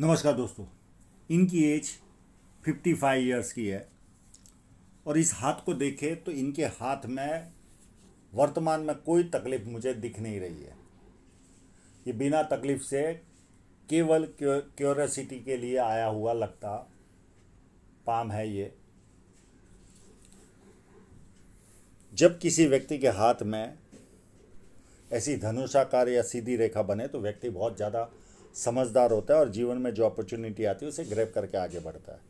नमस्कार दोस्तों इनकी एज 55 इयर्स की है और इस हाथ को देखें तो इनके हाथ में वर्तमान में कोई तकलीफ मुझे दिख नहीं रही है ये बिना तकलीफ से केवल क्योरसिटी के लिए आया हुआ लगता पाम है ये जब किसी व्यक्ति के हाथ में ऐसी धनुषाकार या सीधी रेखा बने तो व्यक्ति बहुत ज़्यादा समझदार होता है और जीवन में जो अपॉर्चुनिटी आती है उसे ग्रैप करके आगे बढ़ता है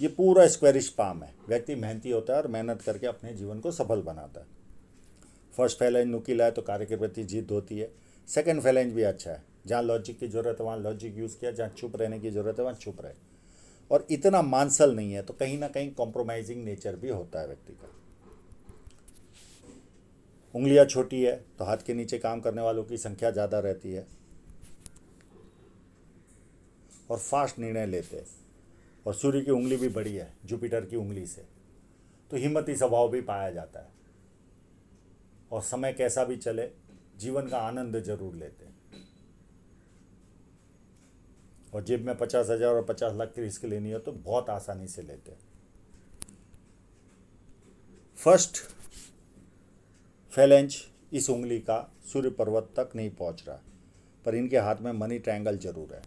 ये पूरा स्क्वेरिश पाम है व्यक्ति मेहनती होता है और मेहनत करके अपने जीवन को सफल बनाता है फर्स्ट फैलेंज नुकीला है तो कार्य के प्रति जीत होती है सेकेंड फैलेंज भी अच्छा है जहाँ लॉजिक की ज़रूरत है वहाँ लॉजिक यूज़ किया जहाँ चुप रहने की ज़रूरत है वहाँ चुप रहे और इतना मानसल नहीं है तो कहीं ना कहीं कॉम्प्रोमाइजिंग नेचर भी होता है व्यक्ति का उंगलियाँ छोटी है तो हाथ के नीचे काम करने वालों की संख्या ज़्यादा रहती है और फास्ट निर्णय लेते और सूर्य की उंगली भी बड़ी है जुपिटर की उंगली से तो हिम्मती स्वभाव भी पाया जाता है और समय कैसा भी चले जीवन का आनंद जरूर लेते और जेब में पचास हज़ार और पचास लाख की रिस्क लेनी हो तो बहुत आसानी से लेते फर्स्ट फैलेंज इस उंगली का सूर्य पर्वत तक नहीं पहुंच रहा पर इनके हाथ में मनी ट्रायंगल जरूर है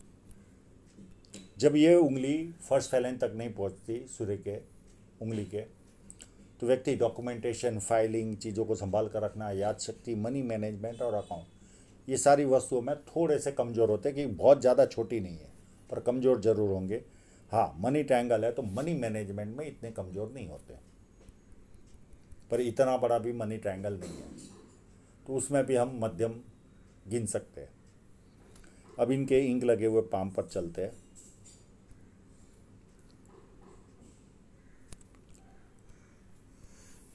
जब ये उंगली फर्स्ट फैलन तक नहीं पहुंचती सूर्य के उंगली के तो व्यक्ति डॉक्यूमेंटेशन फाइलिंग चीज़ों को संभाल कर रखना याद शक्ति मनी मैनेजमेंट और अकाउंट ये सारी वस्तुओं में थोड़े से कमज़ोर होते कि बहुत ज़्यादा छोटी नहीं है पर कमज़ोर ज़रूर होंगे हाँ मनी ट्रैंगल है तो मनी मैनेजमेंट में इतने कमज़ोर नहीं होते पर इतना बड़ा भी मनी ट्रैंगल नहीं है तो उसमें भी हम मध्यम गिन सकते हैं अब इनके इंक लगे हुए पाम पर चलते हैं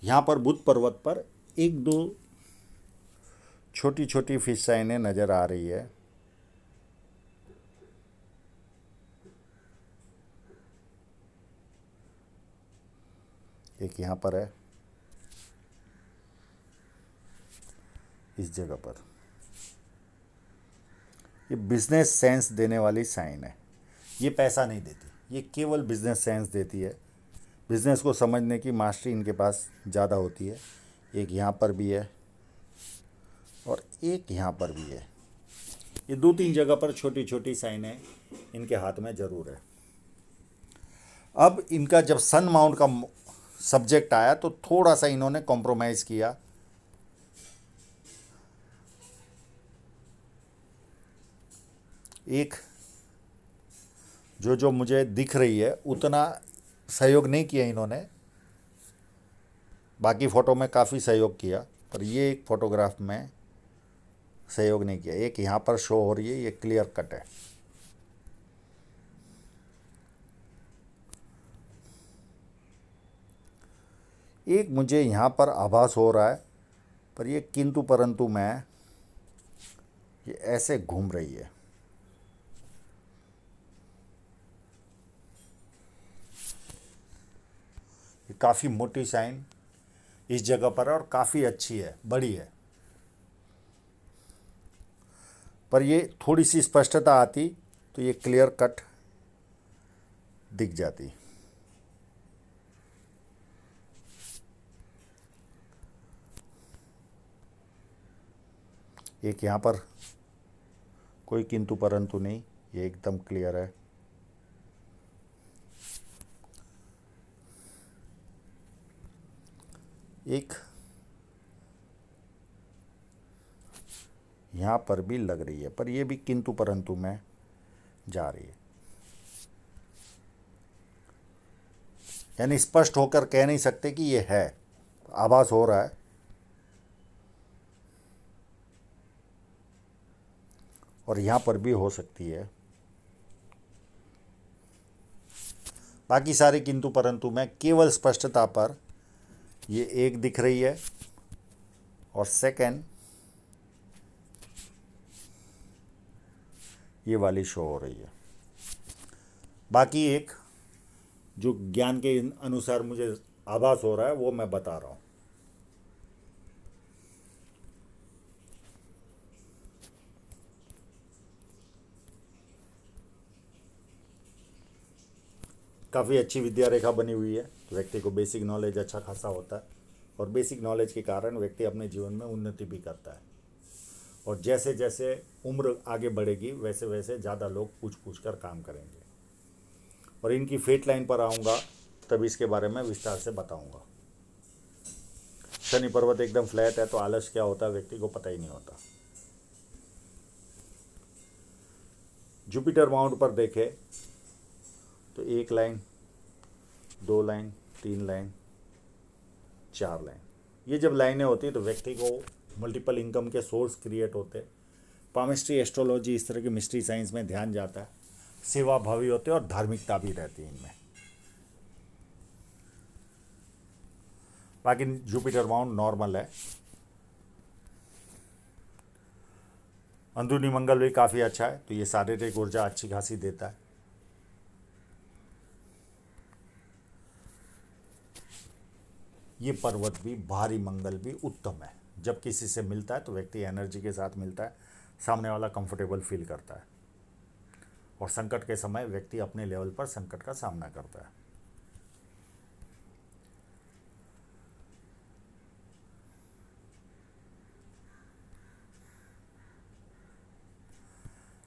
यहाँ पर बुद्ध पर्वत पर एक दो छोटी छोटी फिशाँ नज़र आ रही है एक यहाँ पर है इस जगह पर ये बिजनेस सेंस देने वाली साइन है ये पैसा नहीं देती ये केवल बिजनेस सेंस देती है बिज़नेस को समझने की मास्टरी इनके पास ज़्यादा होती है एक यहाँ पर भी है और एक यहाँ पर भी है ये दो तीन जगह पर छोटी छोटी साइनें इनके हाथ में ज़रूर है अब इनका जब सन माउंट का सब्जेक्ट आया तो थोड़ा सा इन्होंने कॉम्प्रोमाइज़ किया एक जो जो मुझे दिख रही है उतना सहयोग नहीं किया इन्होंने बाकी फ़ोटो में काफ़ी सहयोग किया पर ये एक फ़ोटोग्राफ में सहयोग नहीं किया एक यहाँ पर शो हो रही है ये क्लियर कट है एक मुझे यहाँ पर आभास हो रहा है पर ये किंतु परंतु मैं ये ऐसे घूम रही है ये काफ़ी मोटी साइन इस जगह पर है और काफ़ी अच्छी है बड़ी है पर ये थोड़ी सी स्पष्टता आती तो ये क्लियर कट दिख जाती एक यहाँ पर कोई किंतु परंतु नहीं ये एकदम क्लियर है एक यहाँ पर भी लग रही है पर ये भी किंतु परंतु में जा रही है यानी स्पष्ट होकर कह नहीं सकते कि ये है आभास हो रहा है और यहाँ पर भी हो सकती है बाकी सारे किंतु परंतु में केवल स्पष्टता पर ये एक दिख रही है और सेकेंड ये वाली शो हो रही है बाकी एक जो ज्ञान के अनुसार मुझे आभास हो रहा है वो मैं बता रहा हूँ काफ़ी अच्छी विद्या रेखा बनी हुई है व्यक्ति को बेसिक नॉलेज अच्छा खासा होता है और बेसिक नॉलेज के कारण व्यक्ति अपने जीवन में उन्नति भी करता है और जैसे जैसे उम्र आगे बढ़ेगी वैसे वैसे ज़्यादा लोग पूछ पूछ कर काम करेंगे और इनकी फेट लाइन पर आऊँगा तब इसके बारे में विस्तार से बताऊँगा शनि पर्वत एकदम फ्लैट है तो आलस क्या होता है व्यक्ति को पता ही नहीं होता जुपिटर माउंट पर देखें तो एक लाइन दो लाइन तीन लाइन चार लाइन ये जब लाइनें होती हैं तो व्यक्ति को मल्टीपल इनकम के सोर्स क्रिएट होते हैं पामिस्ट्री एस्ट्रोलॉजी इस तरह की मिस्ट्री साइंस में ध्यान जाता है सेवा भावी होते हैं और धार्मिकता भी रहती है इनमें बाकी जुपिटर माउंट नॉर्मल है अंदरूनी मंगल भी काफ़ी अच्छा है तो ये शारीरिक ऊर्जा अच्छी खासी देता है ये पर्वत भी भारी मंगल भी उत्तम है जब किसी से मिलता है तो व्यक्ति एनर्जी के साथ मिलता है सामने वाला कंफर्टेबल फील करता है और संकट के समय व्यक्ति अपने लेवल पर संकट का सामना करता है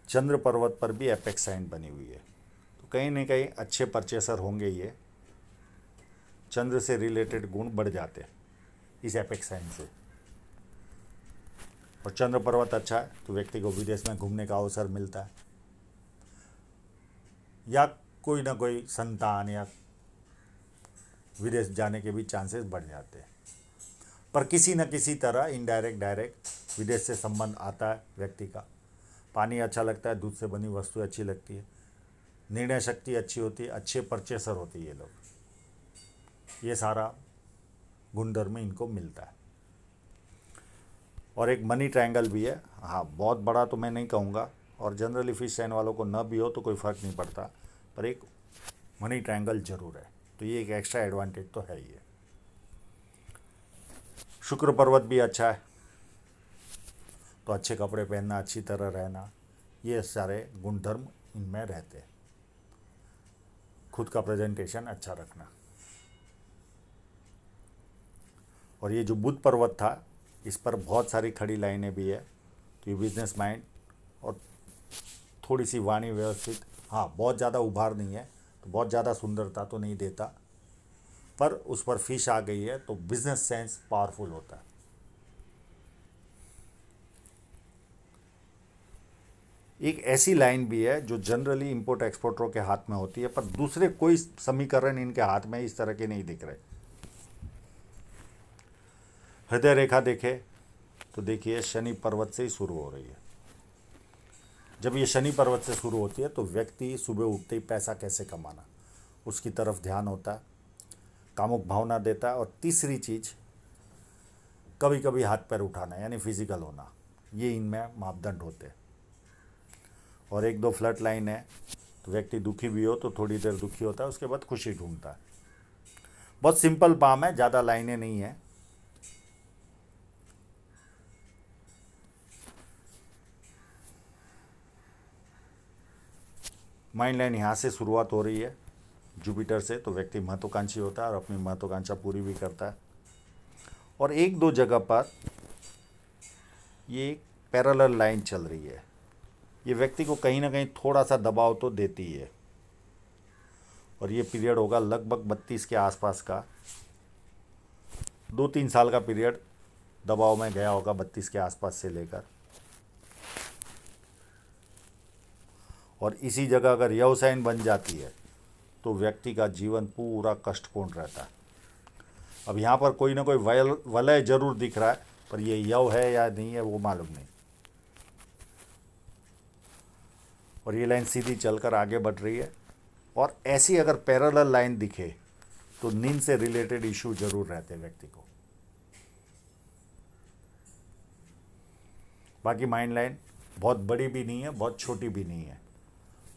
चंद्र पर्वत पर भी एपेक्स साइन बनी हुई है तो कहीं ना कहीं अच्छे परचेसर होंगे ये चंद्र से रिलेटेड गुण बढ़ जाते हैं इस एपेक्स साइन से और चंद्र पर्वत अच्छा है तो व्यक्ति को विदेश में घूमने का अवसर मिलता है या कोई ना कोई संतान या विदेश जाने के भी चांसेस बढ़ जाते हैं पर किसी न किसी तरह इनडायरेक्ट डायरेक्ट विदेश से संबंध आता है व्यक्ति का पानी अच्छा लगता है दूध से बनी वस्तु अच्छी लगती है निर्णय शक्ति अच्छी होती है अच्छे परचेसर होती है ये लोग ये सारा में इनको मिलता है और एक मनी ट्रायंगल भी है हाँ बहुत बड़ा तो मैं नहीं कहूँगा और जनरली फिश सैन वालों को न भी हो तो कोई फ़र्क नहीं पड़ता पर एक मनी ट्रायंगल जरूर है तो ये एक एक्स्ट्रा एडवांटेज तो है ही है शुक्र पर्वत भी अच्छा है तो अच्छे कपड़े पहनना अच्छी तरह रहना ये सारे गुणधर्म इनमें रहते हैं खुद का प्रेजेंटेशन अच्छा रखना और ये जो बुद्ध पर्वत था इस पर बहुत सारी खड़ी लाइनें भी है तो ये बिजनेस माइंड और थोड़ी सी वाणी व्यवस्थित हाँ बहुत ज़्यादा उभार नहीं है तो बहुत ज़्यादा सुंदरता तो नहीं देता पर उस पर फिश आ गई है तो बिजनेस सेंस पावरफुल होता है एक ऐसी लाइन भी है जो जनरली इंपोर्ट एक्सपोर्टरों के हाथ में होती है पर दूसरे कोई समीकरण इनके हाथ में इस तरह के नहीं दिख रहे हृदय रेखा देखे तो देखिए शनि पर्वत से ही शुरू हो रही है जब ये शनि पर्वत से शुरू होती है तो व्यक्ति सुबह उठते ही पैसा कैसे कमाना उसकी तरफ ध्यान होता है कामुक भावना देता है और तीसरी चीज़ कभी कभी हाथ पैर उठाना यानी फिजिकल होना ये इनमें मापदंड होते और एक दो फ्लट लाइन है तो व्यक्ति दुखी भी हो तो थोड़ी देर दुखी होता है उसके बाद खुशी ढूंढता है बहुत सिंपल पाम है ज़्यादा लाइनें नहीं है माइंड लाइन यहाँ से शुरुआत हो रही है जुपिटर से तो व्यक्ति महत्वाकांक्षी होता है और अपनी महत्वाकांक्षा पूरी भी करता है और एक दो जगह पर ये एक पैरल लाइन चल रही है ये व्यक्ति को कहीं ना कहीं थोड़ा सा दबाव तो देती है और ये पीरियड होगा लगभग बत्तीस के आसपास का दो तीन साल का पीरियड दबाव में गया होगा बत्तीस के आसपास से लेकर और इसी जगह अगर यवसाइन बन जाती है तो व्यक्ति का जीवन पूरा कष्टपूर्ण रहता है अब यहाँ पर कोई ना कोई वल वलय जरूर दिख रहा है पर ये यव है या नहीं है वो मालूम नहीं और ये लाइन सीधी चलकर आगे बढ़ रही है और ऐसी अगर पैरल लाइन दिखे तो नींद से रिलेटेड इशू जरूर रहते हैं व्यक्ति को बाकी माइंड लाइन बहुत बड़ी भी नहीं है बहुत छोटी भी नहीं है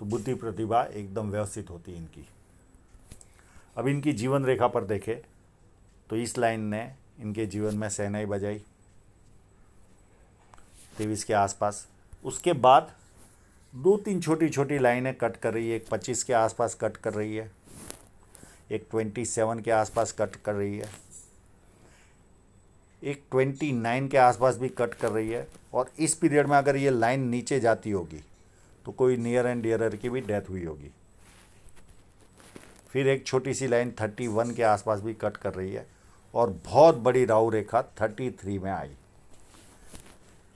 तो बुद्धि प्रतिभा एकदम व्यवस्थित होती है इनकी अब इनकी जीवन रेखा पर देखें तो इस लाइन ने इनके जीवन में सहनाई बजाई तेईस के आसपास उसके बाद दो तीन छोटी छोटी लाइनें कट कर रही है एक पच्चीस के आसपास कट कर रही है एक ट्वेंटी सेवन के आसपास कट कर रही है एक ट्वेंटी नाइन के आसपास भी कट कर रही है और इस पीरियड में अगर ये लाइन नीचे जाती होगी तो कोई नियर एंड डियरर की भी डेथ हुई होगी फिर एक छोटी सी लाइन थर्टी वन के आसपास भी कट कर रही है और बहुत बड़ी राहु रेखा थर्टी थ्री में आई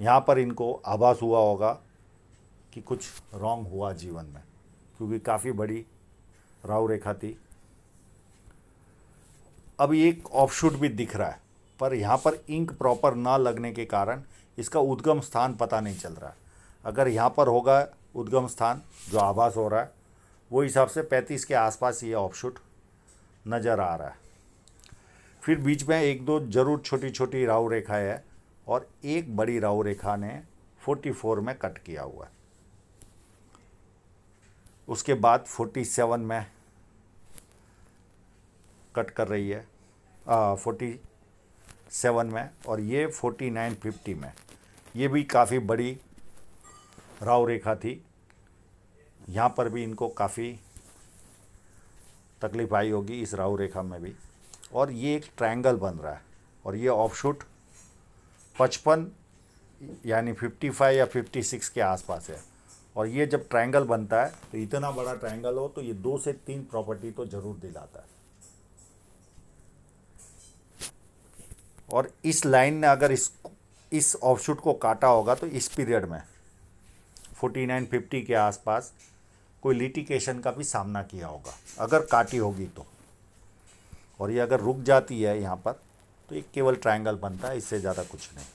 यहाँ पर इनको आभास हुआ होगा कि कुछ रॉन्ग हुआ जीवन में क्योंकि काफ़ी बड़ी राहु रेखा थी अब एक ऑफशूट भी दिख रहा है पर यहाँ पर इंक प्रॉपर ना लगने के कारण इसका उद्गम स्थान पता नहीं चल रहा है अगर यहाँ पर होगा उद्गम स्थान जो आभास हो रहा है वो हिसाब से पैंतीस के आसपास ये ऑफशूट नज़र आ रहा है फिर बीच में एक दो जरूर छोटी छोटी राहु रेखाएं है और एक बड़ी राहु रेखा ने 44 में कट किया हुआ है उसके बाद 47 में कट कर रही है फोर्टी सेवन में और ये फोर्टी नाइन फिफ्टी में ये भी काफ़ी बड़ी राव रेखा थी यहाँ पर भी इनको काफ़ी तकलीफ आई होगी इस राहु रेखा में भी और ये एक ट्रायंगल बन रहा है और ये ऑफशूट पचपन यानी फाइव या फिफ्टी सिक्स के आसपास है और ये जब ट्रायंगल बनता है तो इतना बड़ा ट्रायंगल हो तो ये दो से तीन प्रॉपर्टी तो ज़रूर दिलाता है और इस लाइन ने अगर इस इस ऑफशूट को काटा होगा तो इस पीरियड में फोर्टी नाइन फिफ्टी के आसपास कोई लिटिकेशन का भी सामना किया होगा अगर काटी होगी तो और ये अगर रुक जाती है यहाँ पर तो एक केवल ट्रायंगल बनता है इससे ज़्यादा कुछ नहीं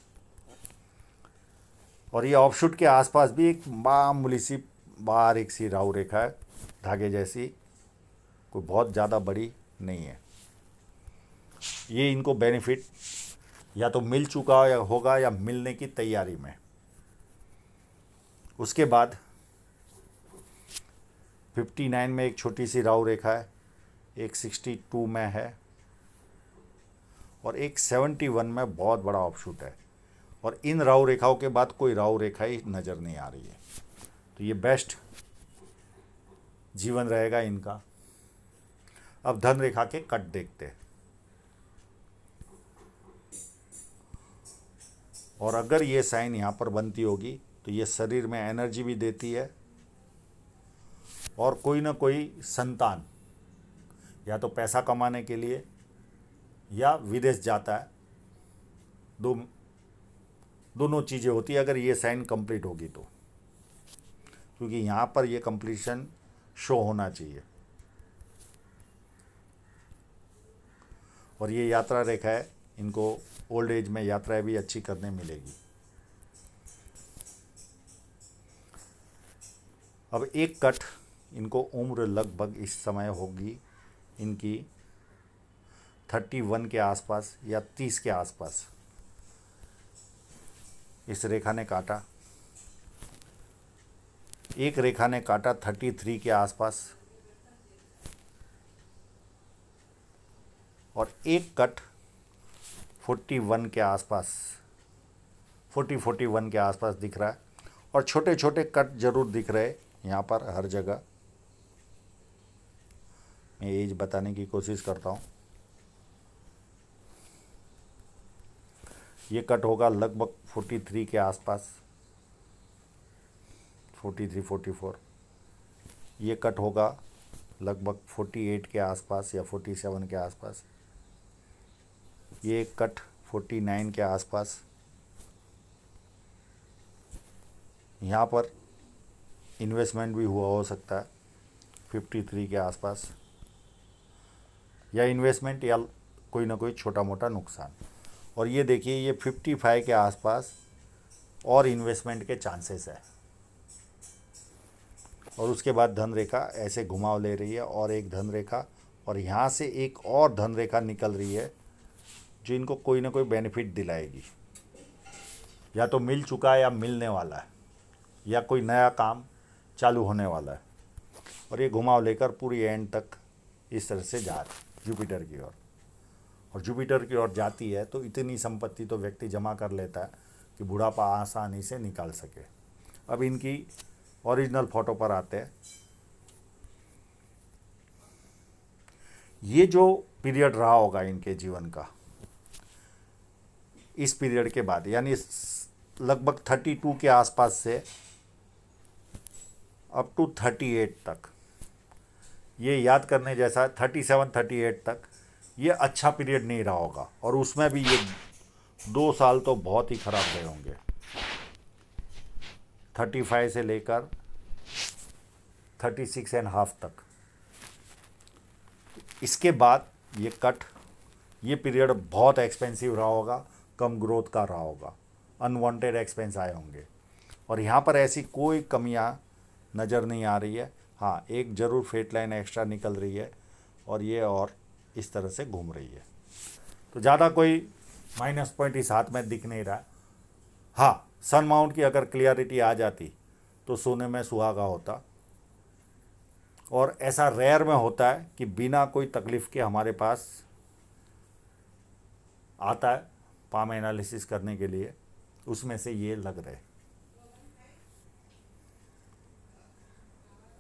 और ये ऑफशूट के आसपास भी एक मामूली सी बारीक सी राहु रेखा है धागे जैसी कोई बहुत ज़्यादा बड़ी नहीं है ये इनको बेनिफिट या तो मिल चुका या होगा या मिलने की तैयारी में उसके बाद 59 में एक छोटी सी राव रेखा है एक 62 में है और एक 71 में बहुत बड़ा ऑपशूट है और इन राव रेखाओं के बाद कोई राव रेखा ही नज़र नहीं आ रही है तो ये बेस्ट जीवन रहेगा इनका अब धन रेखा के कट देखते हैं और अगर ये साइन यहाँ पर बनती होगी तो ये शरीर में एनर्जी भी देती है और कोई ना कोई संतान या तो पैसा कमाने के लिए या विदेश जाता है दो दोनों चीज़ें होती है अगर ये साइन कंप्लीट होगी तो क्योंकि यहाँ पर ये कंप्लीशन शो होना चाहिए और ये यात्रा रेखा है इनको ओल्ड एज में यात्राएं भी अच्छी करने मिलेगी अब एक कट इनको उम्र लगभग इस समय होगी इनकी थर्टी वन के आसपास या तीस के आसपास इस रेखा ने काटा एक रेखा ने काटा थर्टी थ्री के आसपास और एक कट फोर्टी वन के आसपास फोर्टी फोर्टी वन के आसपास दिख रहा है और छोटे छोटे कट जरूर दिख रहे यहाँ पर हर जगह मैं एज बताने की कोशिश करता हूँ ये कट होगा लगभग 43 के आसपास 43 44 ये कट होगा लगभग 48 के आसपास या 47 के आसपास ये कट 49 के आसपास यहाँ पर इन्वेस्टमेंट भी हुआ हो सकता है फिफ्टी थ्री के आसपास या इन्वेस्टमेंट या कोई ना कोई छोटा मोटा नुकसान और ये देखिए ये फिफ्टी फाइव के आसपास और इन्वेस्टमेंट के चांसेस है और उसके बाद धन रेखा ऐसे घुमाव ले रही है और एक धन रेखा और यहाँ से एक और धन रेखा निकल रही है जो इनको कोई ना कोई बेनिफिट दिलाएगी या तो मिल चुका है या मिलने वाला है या कोई नया काम चालू होने वाला है और ये घुमाव लेकर पूरी एंड तक इस तरह से जा रहा है जुपिटर की ओर और जुपिटर की ओर जाती है तो इतनी संपत्ति तो व्यक्ति जमा कर लेता है कि बुढ़ापा आसानी से निकाल सके अब इनकी ओरिजिनल फोटो पर आते हैं ये जो पीरियड रहा होगा इनके जीवन का इस पीरियड के बाद यानी लगभग थर्टी टू के आसपास से अप टू थर्टी एट तक ये याद करने जैसा है थर्टी सेवन थर्टी एट तक ये अच्छा पीरियड नहीं रहा होगा और उसमें भी ये दो साल तो बहुत ही ख़राब गए होंगे थर्टी फाइव से लेकर थर्टी सिक्स एंड हाफ तक इसके बाद ये कट ये पीरियड बहुत एक्सपेंसिव रहा होगा कम ग्रोथ का रहा होगा अनवांटेड एक्सपेंस आए होंगे और यहाँ पर ऐसी कोई कमियाँ नज़र नहीं आ रही है हाँ एक ज़रूर फेट लाइन एक्स्ट्रा निकल रही है और ये और इस तरह से घूम रही है तो ज़्यादा कोई माइनस पॉइंट इस हाथ में दिख नहीं रहा हाँ सन माउंट की अगर क्लियरिटी आ जाती तो सोने में सुहागा होता और ऐसा रेयर में होता है कि बिना कोई तकलीफ़ के हमारे पास आता है पाम एनालिसिस करने के लिए उसमें से ये लग रहे हैं